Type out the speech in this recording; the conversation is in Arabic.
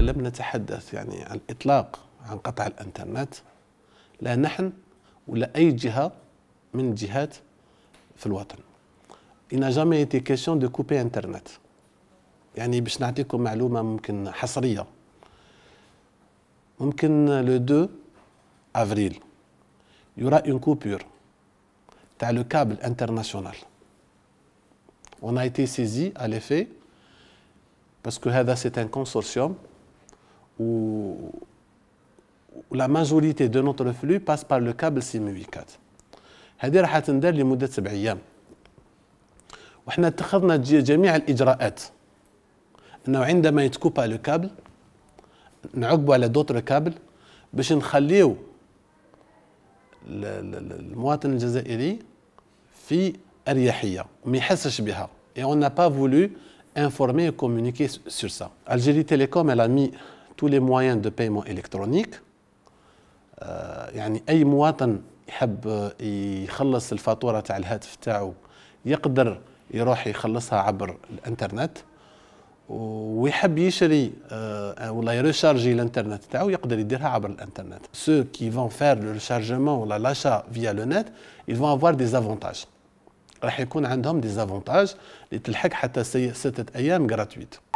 لم نتحدث يعني على الإطلاق عن قطع الإنترنت لا نحن ولا أي جهة من الجهات في الوطن إن جامي jamais كيسيون دو كوبي انترنت. يعني باش نعطيكم معلومة ممكن حصرية ممكن لو 2 أفريل يورا اون كوبور تاع لو كابل انترناسيونال On a été saisi à l'effet parce que هذا c'est un consortium où la majorité de notre flux passe par le câble CMU4 هذه راح تندار لمده سبع ايام وحنا اتخذنا جميع الاجراءات انه عندما يتكوبا لو كابل نعقبوا على دوتر كابل باش نخليو المواطن الجزائري في اريحيه ما يحسش بها et on n'a pas voulu informer et communiquer sur ça Algérie Télécom elle a mis tous les moyens de paiement électronique euh, يعني اي مواطن يحب آه، يخلص الفاتوره تاع الهاتف تاعو يقدر يروح يخلصها عبر الانترنت ويحب يشري آه، آه، ولا يريشارجي الانترنت تاعو يقدر يديرها عبر الانترنت سو كي فون فير لو ريشارجمون ولا لاشا فيا لو نت يفون افوار دي زافونتاج راح يكون عندهم دي زافونتاج اللي تلحق حتى ستة ايام غراتويت